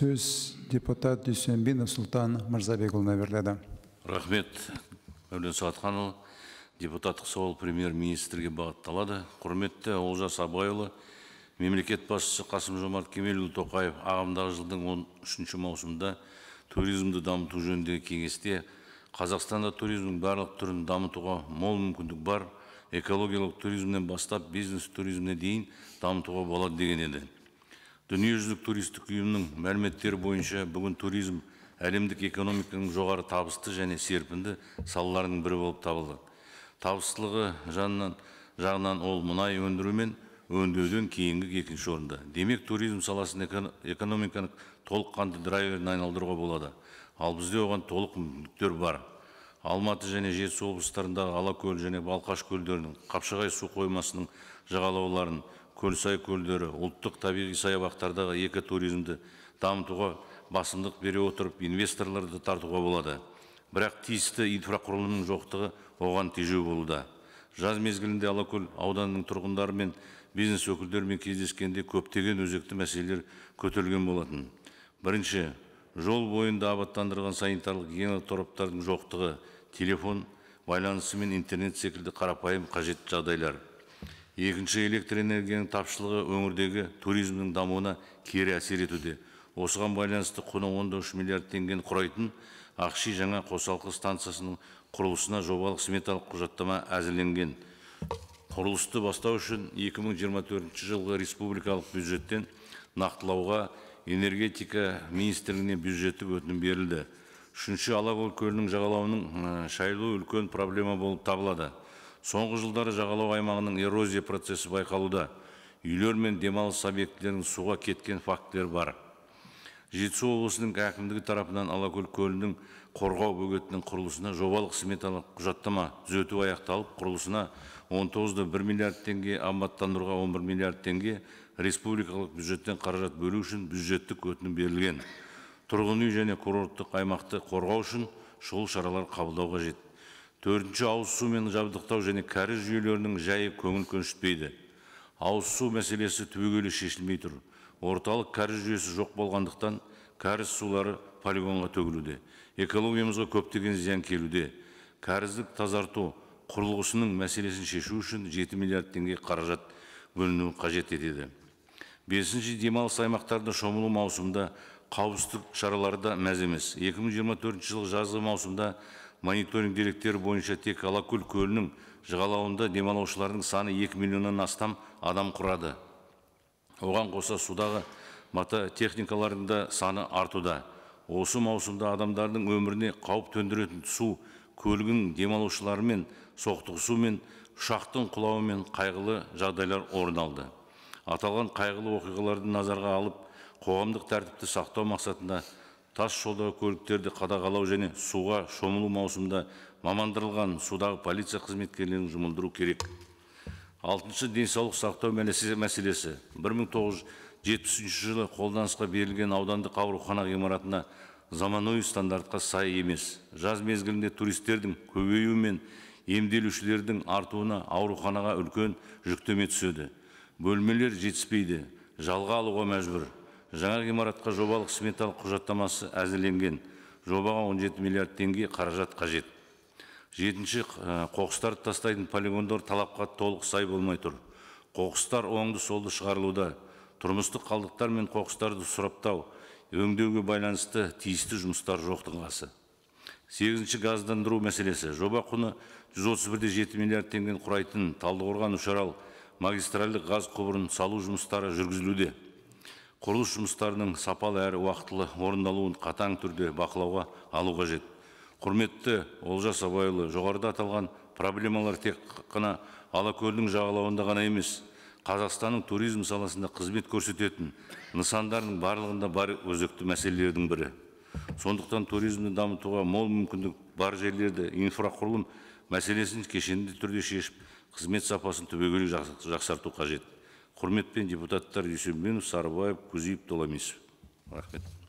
сөз депутат дүйсенбинов сұлтан мырзабекұлына беріледі рахмет мәулен сағатханұлы депутаттық сауал премьер министрге бағытталады құрметті олжас абайұлы мемлекет басшысы қасым жомарт кемелұлы тоқаев ағымдағы жылдың он үшінші маусымында туризмді дамыту жөніндегі кеңесте қазақстанда туризмнің барлық түрін дамытуға мол мүмкіндік бар экологиялық туризмнен бастап бизнес туризміне дейін дамытуға болады деген еді дүниежүзілік туристік ұйымның мәліметтері бойынша бүгін туризм әлемдік экономиканың жоғары табысты және серпінді салаларының бірі болып табылды табыстылығы жағынан, жағынан ол мұнай өндіру мен өңдеуден кейінгі екінші орында демек туризм саласын экономиканы толыққанды драйверіне айналдыруға болады ал бізде оған толық мүмкіндіктер бар алматы және жетісу облыстарындағы алакөл және балқаш көлдерінің қапшағай су қоймасының жағалауларын көлсай көлдері ұлттық табиғи саябақтардағы екі туризмді дамытуға басымдық бере отырып инвесторларды тартуға болады бірақ тиісті инфрақұрылымның жоқтығы оған тежеу болуда жаз мезгілінде алакөл ауданының тұрғындары мен бизнес өкілдерімен кездескенде көптеген өзекті мәселелер көтерілген болатын бірінші жол бойында абаттандырылған санитарлық гигиена тораптардың жоқтығы телефон байланысы мен интернет секілді қарапайым қажетті жағдайлар екінші электр энергияның тапшылығы өңірдегі туризмнің дамуына кері әсер етуде осыған байланысты құны он үш миллиард теңгені құрайтын ақши жаңа қосалқы станциясының құрылысына жобалық сметалық құжаттама әзірленген құрылысты бастау үшін 2024 жылғы республикалық бюджеттен нақтылауға энергетика министрлігіне бюджеттік өтінім берілді үшінші алакөл көлінің жағалауының шайылуы үлкен проблема болып табылады соңғы жылдары жағалау аймағының эрозия процесі байқалуда үйлер мен демалыс объектілерінің суға кеткен фактілері бар жетісу облысының әкімдігі тарапынан алакөл көлінің қорғау бөгетінің құрылысына жобалық сметалық құжаттама түзету аяқталып құрылысына он тоғыз да бір миллиард теңге абаттандыруға он бір миллиард теңге республикалық бюджеттен қаражат бөлу үшін бюджеттік өтінім берілген тұрғын үй және курорттық аймақты қорғау үшін шұғыл шаралар қабылдау қажет төртінші ауыз сумен жабдықтау және кәріз жүйелерінің жайы көңіл көншітпейді ауыз су мәселесі түбегейлі шешілмей тұр орталық кәріз жүйесі жоқ болғандықтан кәріз сулары полигонға төгілуде экологиямызға көптеген зиян келуде кәріздік тазарту құрылғысының мәселесін шешу үшін жеті миллиард теңге қаражат бөлінуі қажет етеді бесінші демалыс аймақтарында шомылу маусымында қауіпсіздік шаралары да мәз емес екі мың жиырма төртінші жылғы жазғы маусымда мониторинг деректері бойынша тек алакөл көлінің жағалауында демалушылардың саны екі миллионнан астам адам құрады оған қоса судағы мототехникалардың да саны артуда осы маусымда адамдардың өміріне қауіп төндіретін су көлігінің демалушыларымен соқтығысу мен ұшақтың құлауымен қайғылы жағдайлар орын алды аталған қайғылы оқиғаларды назарға алып қоғамдық тәртіпті сақтау мақсатында тас жолдағы көліктерді қадағалау және суға шомылу маусымында мамандырылған судағы полиция қызметкерлерін жұмылдыру керек алтыншы денсаулық сақтау мәселесі бір мың тоғыз жүз жылы қолданысқа берілген аудандық аурухана ғимаратына заманауи стандартқа сай емес жаз мезгілінде туристердің көбеюі мен емделушілердің артуына ауруханаға үлкен жүктеме түседі бөлмелер жетіспейді жалға алуға мәжбүр жаңа ғимаратқа жобалық сметалық құжаттамасы әзірленген жобаға 17 миллиард теңге қаражат қажет жетінші э, қоқыстарды тастайтын полигондар талапқа толық сай болмай тұр қоқыстар оңды солды шығарылуда тұрмыстық қалдықтар мен қоқыстарды сұраптау өңдеуге байланысты тиісті жұмыстар жоқтың қасы сегізінші газдандыру мәселесі жоба құны жүз отыз бір жеті миллиард теңгені құрайтын талдықорған үшарал магистральдық газ құбырын салу жұмыстары жүргізілуде құрылыс жұмыстарының сапалы әрі уақытылы орындалуын қатаң түрде бақылауға алу қажет құрметті олжас абайұлы жоғарыда аталған проблемалар тек қана алакөлдің жағалауында ғана емес қазақстанның туризм саласында қызмет көрсететін нысандардың барлығында бар өзекті мәселелердің бірі сондықтан туризмді дамытуға мол мүмкіндік бар жерлерде инфрақұрылым мәселесін кешенді түрде шешіп қызмет сапасын түбегейлі жақсарту қажет құрметпен депутаттар дүйсенбинов сарыбаев кузиев доломисов рахмет